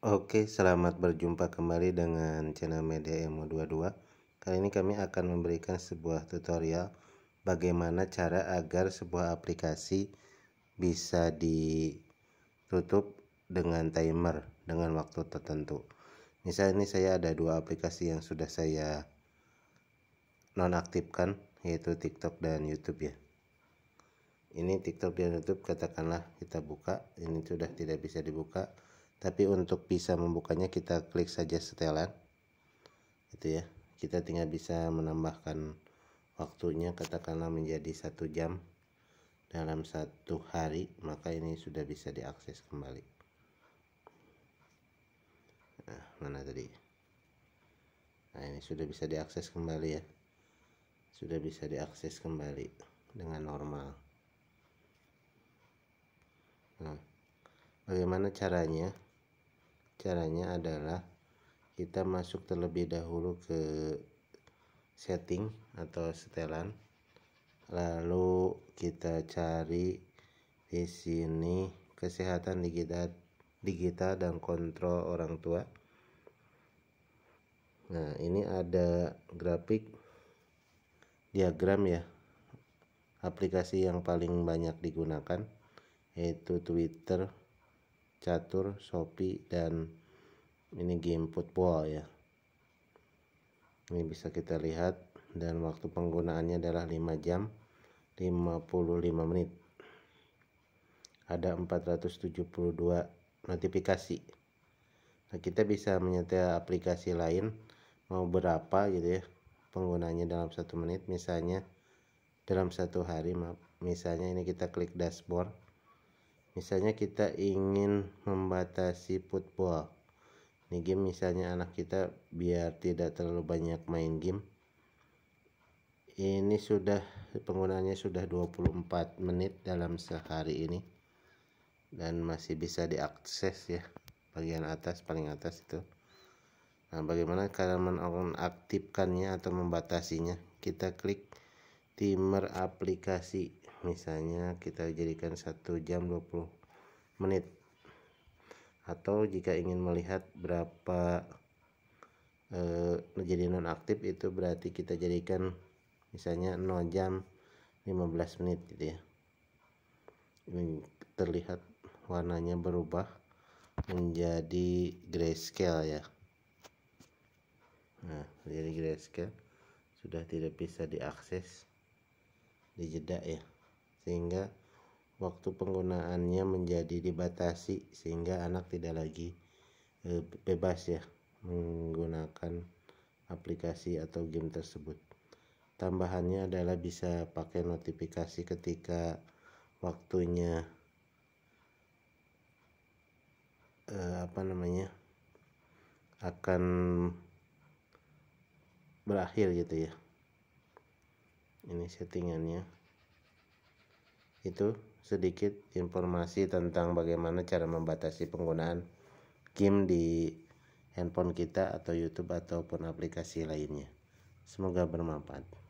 Oke, selamat berjumpa kembali dengan channel Media Ilmu 22. Kali ini kami akan memberikan sebuah tutorial bagaimana cara agar sebuah aplikasi bisa ditutup dengan timer dengan waktu tertentu. Misalnya ini saya ada dua aplikasi yang sudah saya nonaktifkan yaitu TikTok dan YouTube ya. Ini TikTok dan YouTube katakanlah kita buka, ini sudah tidak bisa dibuka tapi untuk bisa membukanya kita klik saja setelan gitu ya kita tinggal bisa menambahkan waktunya katakanlah menjadi satu jam dalam satu hari maka ini sudah bisa diakses kembali nah, mana tadi nah ini sudah bisa diakses kembali ya sudah bisa diakses kembali dengan normal nah, bagaimana caranya caranya adalah kita masuk terlebih dahulu ke setting atau setelan lalu kita cari di sini kesehatan digital digital dan kontrol orang tua nah ini ada grafik diagram ya aplikasi yang paling banyak digunakan yaitu Twitter catur, shopee, dan ini game football ya. Ini bisa kita lihat dan waktu penggunaannya adalah 5 jam 55 menit. Ada 472 notifikasi. Nah, kita bisa menyetel aplikasi lain mau berapa gitu ya penggunanya dalam satu menit misalnya dalam satu hari misalnya ini kita klik dashboard misalnya kita ingin membatasi football ini game misalnya anak kita biar tidak terlalu banyak main game ini sudah penggunaannya sudah 24 menit dalam sehari ini dan masih bisa diakses ya bagian atas paling atas itu nah bagaimana cara menonaktifkannya atau membatasinya kita klik timer aplikasi misalnya kita jadikan 1 jam 20 menit atau jika ingin melihat berapa eh, jadi nonaktif itu berarti kita jadikan misalnya 0 jam 15 menit gitu ya ini terlihat warnanya berubah menjadi grayscale ya nah jadi grayscale sudah tidak bisa diakses dijeda ya sehingga waktu penggunaannya menjadi dibatasi sehingga anak tidak lagi e, bebas ya menggunakan aplikasi atau game tersebut. Tambahannya adalah bisa pakai notifikasi ketika waktunya e, apa namanya akan berakhir gitu ya. Ini settingannya itu sedikit informasi tentang bagaimana cara membatasi penggunaan game di handphone kita atau YouTube ataupun aplikasi lainnya. Semoga bermanfaat.